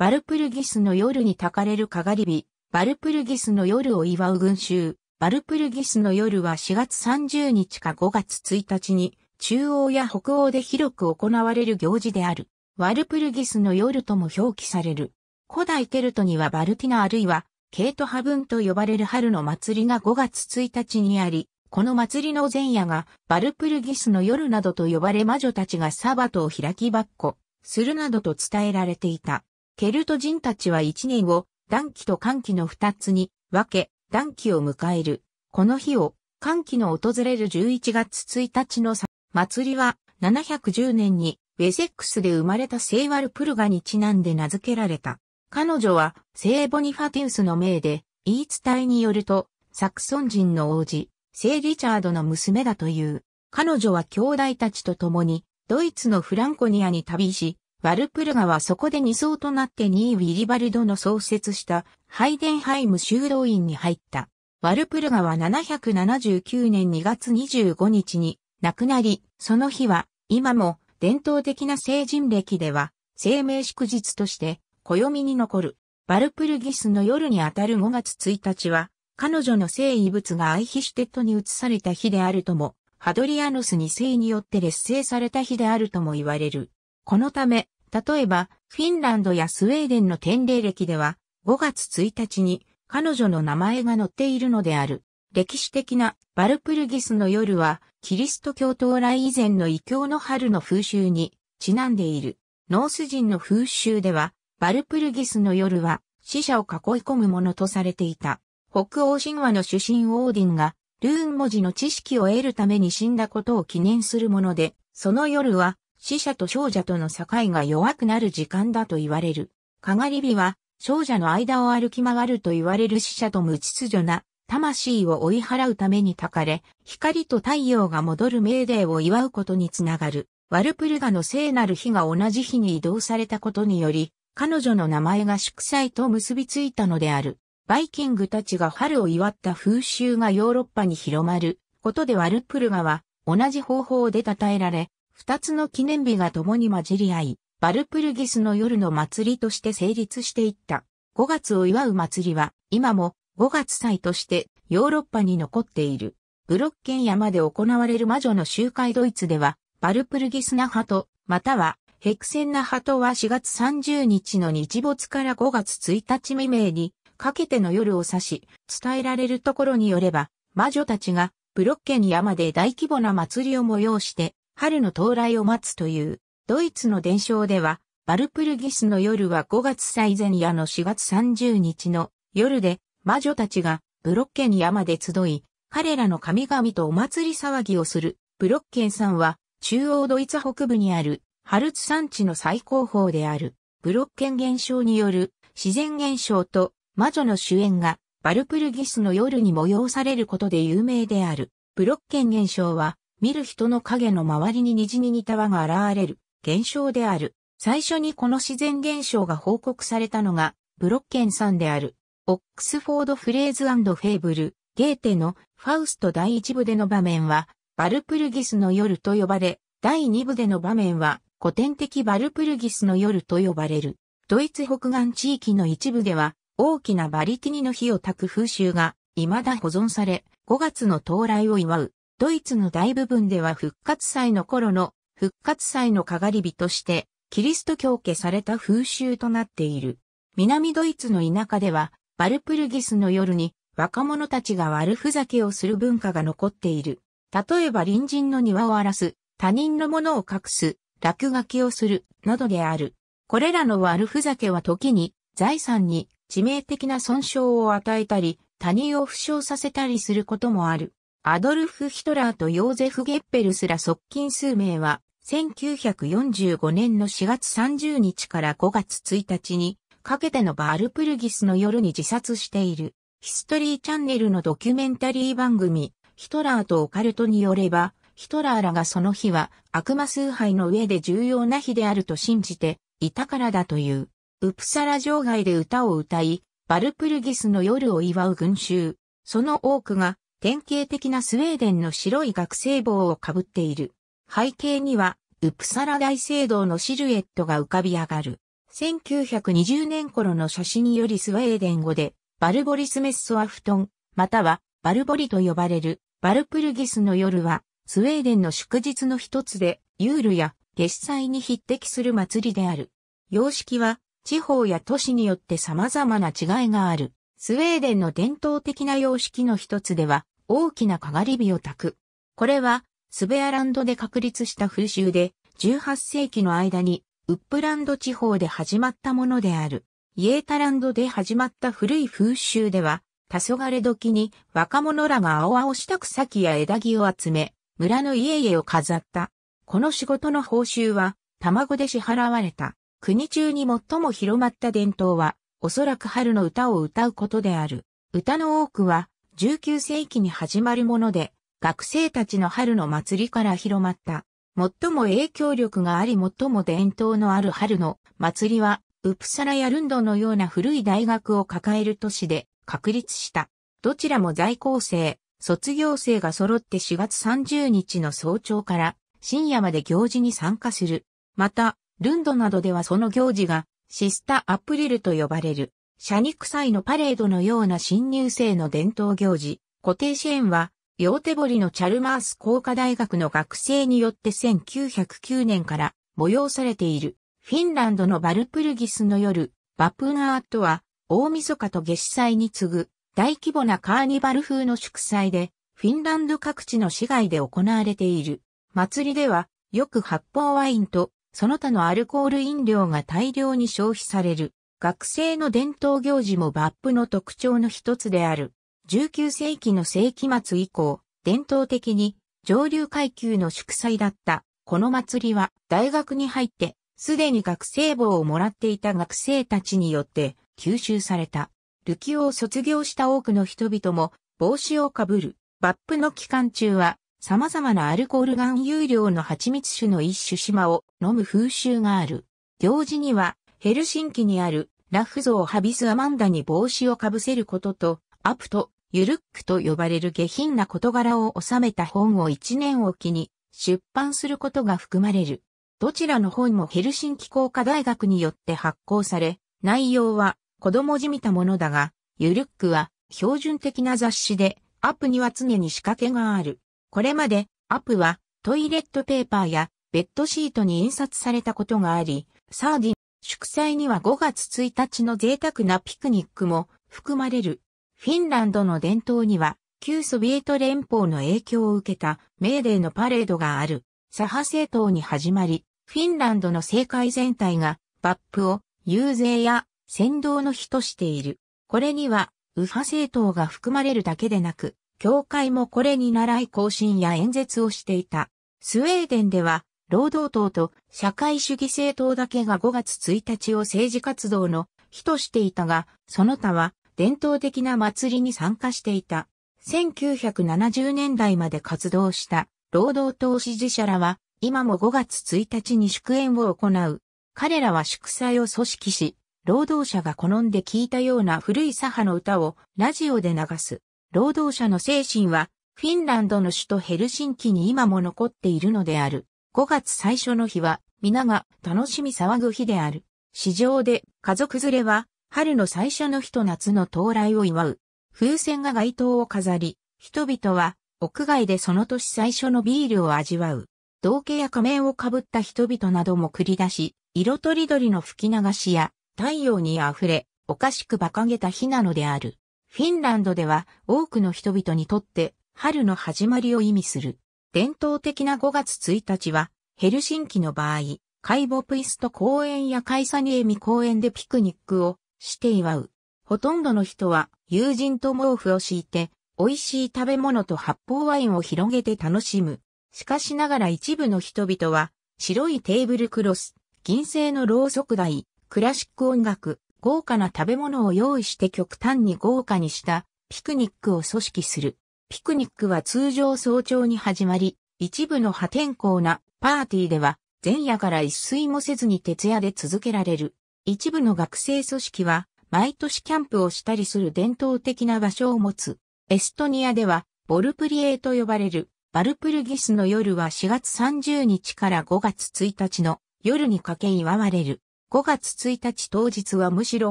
バルプルギスの夜に焚かれるかがり火、バルプルギスの夜を祝う群衆、バルプルギスの夜は4月30日か5月1日に、中央や北欧で広く行われる行事である。ワルプルギスの夜とも表記される。古代ケルトにはバルティナあるいはケートハブンと呼ばれる春の祭りが5月1日にあり、この祭りの前夜がバルプルギスの夜などと呼ばれ魔女たちがサバトを開きばっこするなどと伝えられていた。ケルト人たちは一年を暖気と寒気の二つに分け、暖気を迎える。この日を寒気の訪れる11月1日の祭りは710年にウェセックスで生まれたセイワルプルガにちなんで名付けられた。彼女は聖ボニファティウスの命で、言い伝えによると、サクソン人の王子、聖リチャードの娘だという。彼女は兄弟たちと共に、ドイツのフランコニアに旅し、ワルプルガはそこで2層となって2位ウィリバルドの創設したハイデンハイム修道院に入った。ワルプルガは779年2月25日に亡くなり、その日は今も伝統的な成人歴では生命祝日として暦に残る。バルプルギスの夜にあたる5月1日は、彼女の聖遺物がアイヒシュテットに移された日であるとも、ハドリアノス2世によって劣勢された日であるとも言われる。このため、例えば、フィンランドやスウェーデンの典礼歴では、5月1日に彼女の名前が載っているのである。歴史的なバルプルギスの夜は、キリスト教到来以前の異教の春の風習にちなんでいる。ノース人の風習では、バルプルギスの夜は死者を囲い込むものとされていた。北欧神話の主神オーディンが、ルーン文字の知識を得るために死んだことを記念するもので、その夜は死者と少女との境が弱くなる時間だと言われる。かがり火は、少女の間を歩き回ると言われる死者と無秩序な魂を追い払うために焚かれ、光と太陽が戻る命令を祝うことにつながる。ワルプルガの聖なる日が同じ日に移動されたことにより、彼女の名前が祝祭と結びついたのである。バイキングたちが春を祝った風習がヨーロッパに広まることでワルプルガは同じ方法で称えられ、二つの記念日が共に混じり合い、バルプルギスの夜の祭りとして成立していった。5月を祝う祭りは、今も5月祭としてヨーロッパに残っている。ブロッケン山で行われる魔女の集会ドイツでは、バルプルギスナハト、またはヘクセンナハトは4月30日の日没から5月1日未明にかけての夜を指し、伝えられるところによれば、魔女たちがブロッケン山で大規模な祭りを催して、春の到来を待つという、ドイツの伝承では、バルプルギスの夜は5月最前夜の4月30日の夜で、魔女たちがブロッケン山で集い、彼らの神々とお祭り騒ぎをする。ブロッケンさんは、中央ドイツ北部にある、ハルツ山地の最高峰である、ブロッケン現象による自然現象と魔女の主演が、バルプルギスの夜に催されることで有名である。ブロッケン現象は、見る人の影の周りに虹に似た輪が現れる現象である。最初にこの自然現象が報告されたのが、ブロッケンさんである。オックスフォード・フレーズフェーブル、ゲーテのファウスト第一部での場面は、バルプルギスの夜と呼ばれ、第二部での場面は、古典的バルプルギスの夜と呼ばれる。ドイツ北岸地域の一部では、大きなバリティニの火を焚く風習が、未だ保存され、5月の到来を祝う。ドイツの大部分では復活祭の頃の復活祭のかがり火として、キリスト教家された風習となっている。南ドイツの田舎では、バルプルギスの夜に若者たちが悪ふざけをする文化が残っている。例えば隣人の庭を荒らす、他人のものを隠す、落書きをする、などである。これらの悪ふざけは時に財産に致命的な損傷を与えたり、他人を負傷させたりすることもある。アドルフ・ヒトラーとヨーゼフ・ゲッペルスら側近数名は、1945年の4月30日から5月1日に、かけてのバールプルギスの夜に自殺している、ヒストリーチャンネルのドキュメンタリー番組、ヒトラーとオカルトによれば、ヒトラーらがその日は悪魔崇拝の上で重要な日であると信じていたからだという、ウプサラ城外で歌を歌い、バルプルギスの夜を祝う群衆、その多くが典型的なスウェーデンの白い学生帽をかぶっている。背景には、ウプサラ大聖堂のシルエットが浮かび上がる。1920年頃の写真よりスウェーデン語で、バルボリスメッソアフトン、または、バルボリと呼ばれる、バルプルギスの夜は、スウェーデンの祝日の一つで、ユールや月祭に匹敵する祭りである。様式は、地方や都市によって様々な違いがある。スウェーデンの伝統的な様式の一つでは、大きなかがり火を焚く。これは、スベアランドで確立した風習で、18世紀の間に、ウップランド地方で始まったものである。イエータランドで始まった古い風習では、黄昏時に若者らが青々した草木や枝木を集め、村の家々を飾った。この仕事の報酬は、卵で支払われた。国中に最も広まった伝統は、おそらく春の歌を歌うことである。歌の多くは、19世紀に始まるもので、学生たちの春の祭りから広まった。最も影響力があり最も伝統のある春の祭りは、ウプサラやルンドのような古い大学を抱える都市で確立した。どちらも在校生、卒業生が揃って4月30日の早朝から深夜まで行事に参加する。また、ルンドなどではその行事がシスタ・アプリルと呼ばれる、社肉祭のパレードのような新入生の伝統行事、固定支援は、ヨーテボリのチャルマース工科大学の学生によって1909年から催されている。フィンランドのバルプルギスの夜、バプナーットは、大晦日と月祭に次ぐ、大規模なカーニバル風の祝祭で、フィンランド各地の市街で行われている。祭りでは、よく発泡ワインとその他のアルコール飲料が大量に消費される。学生の伝統行事もバップの特徴の一つである。19世紀の世紀末以降、伝統的に上流階級の祝祭だった。この祭りは大学に入ってすでに学生帽をもらっていた学生たちによって吸収された。ルキオを卒業した多くの人々も帽子をかぶる。バップの期間中は様々なアルコール含有量の蜂蜜酒の一種島を飲む風習がある。行事には、ヘルシンキにあるラフゾーハビスアマンダに帽子をかぶせることと、アプト、ユルックと呼ばれる下品な事柄を収めた本を1年おきに出版することが含まれる。どちらの本もヘルシンキ工科大学によって発行され、内容は子供じみたものだが、ユルックは標準的な雑誌で、アップには常に仕掛けがある。これまで、アップは、トイレットペーパーや、ベッドシートに印刷されたことがあり、サーディン、祝祭には5月1日の贅沢なピクニックも含まれる。フィンランドの伝統には、旧ソビエト連邦の影響を受けたメーデーのパレードがある。左派政党に始まり、フィンランドの政界全体が、バップを遊説や扇動の日としている。これには、右派政党が含まれるだけでなく、教会もこれに習い行進や演説をしていた。スウェーデンでは、労働党と社会主義政党だけが5月1日を政治活動の日としていたが、その他は伝統的な祭りに参加していた。1970年代まで活動した労働党支持者らは、今も5月1日に祝宴を行う。彼らは祝祭を組織し、労働者が好んで聴いたような古い左派の歌をラジオで流す。労働者の精神は、フィンランドの首都ヘルシンキに今も残っているのである。5月最初の日は、皆が楽しみ騒ぐ日である。市場で家族連れは、春の最初の日と夏の到来を祝う。風船が街灯を飾り、人々は屋外でその年最初のビールを味わう。道家や仮面をかぶった人々なども繰り出し、色とりどりの吹き流しや太陽に溢れ、おかしく馬鹿げた日なのである。フィンランドでは多くの人々にとって春の始まりを意味する。伝統的な5月1日はヘルシンキの場合、カイボプイスト公園やカイサニエミ公園でピクニックをして祝う。ほとんどの人は友人と毛布を敷いて美味しい食べ物と発泡ワインを広げて楽しむ。しかしながら一部の人々は白いテーブルクロス、銀製のろうそく台、クラシック音楽、豪華な食べ物を用意して極端に豪華にしたピクニックを組織する。ピクニックは通常早朝に始まり、一部の破天荒なパーティーでは前夜から一睡もせずに徹夜で続けられる。一部の学生組織は毎年キャンプをしたりする伝統的な場所を持つ。エストニアではボルプリエと呼ばれるバルプルギスの夜は4月30日から5月1日の夜にかけ祝われる。5月1日当日はむしろ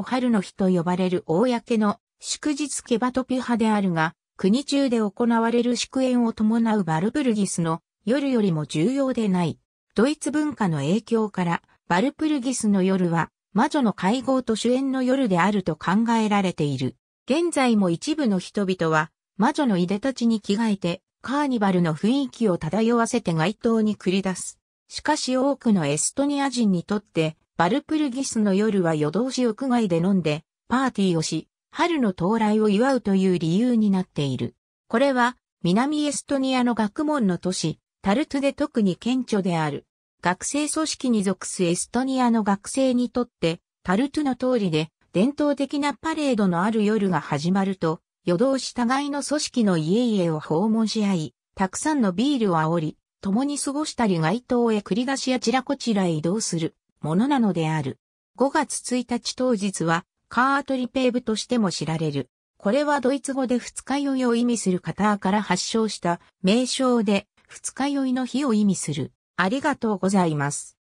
春の日と呼ばれる公の祝日ケバトピュであるが、国中で行われる祝宴を伴うバルプルギスの夜よりも重要でない。ドイツ文化の影響から、バルプルギスの夜は、魔女の会合と主演の夜であると考えられている。現在も一部の人々は、魔女のいでたちに着替えて、カーニバルの雰囲気を漂わせて街頭に繰り出す。しかし多くのエストニア人にとって、バルプルギスの夜は夜通し屋外で飲んで、パーティーをし、春の到来を祝うという理由になっている。これは、南エストニアの学問の都市、タルトゥで特に顕著である。学生組織に属すエストニアの学生にとって、タルトゥの通りで、伝統的なパレードのある夜が始まると、夜通し互いの組織の家々を訪問し合い、たくさんのビールを煽り、共に過ごしたり街頭へ繰り出しやちらこちらへ移動する。ものなのである。5月1日当日は、カートリペーブとしても知られる。これはドイツ語で二日酔いを意味するカターから発祥した名称で、二日酔いの日を意味する。ありがとうございます。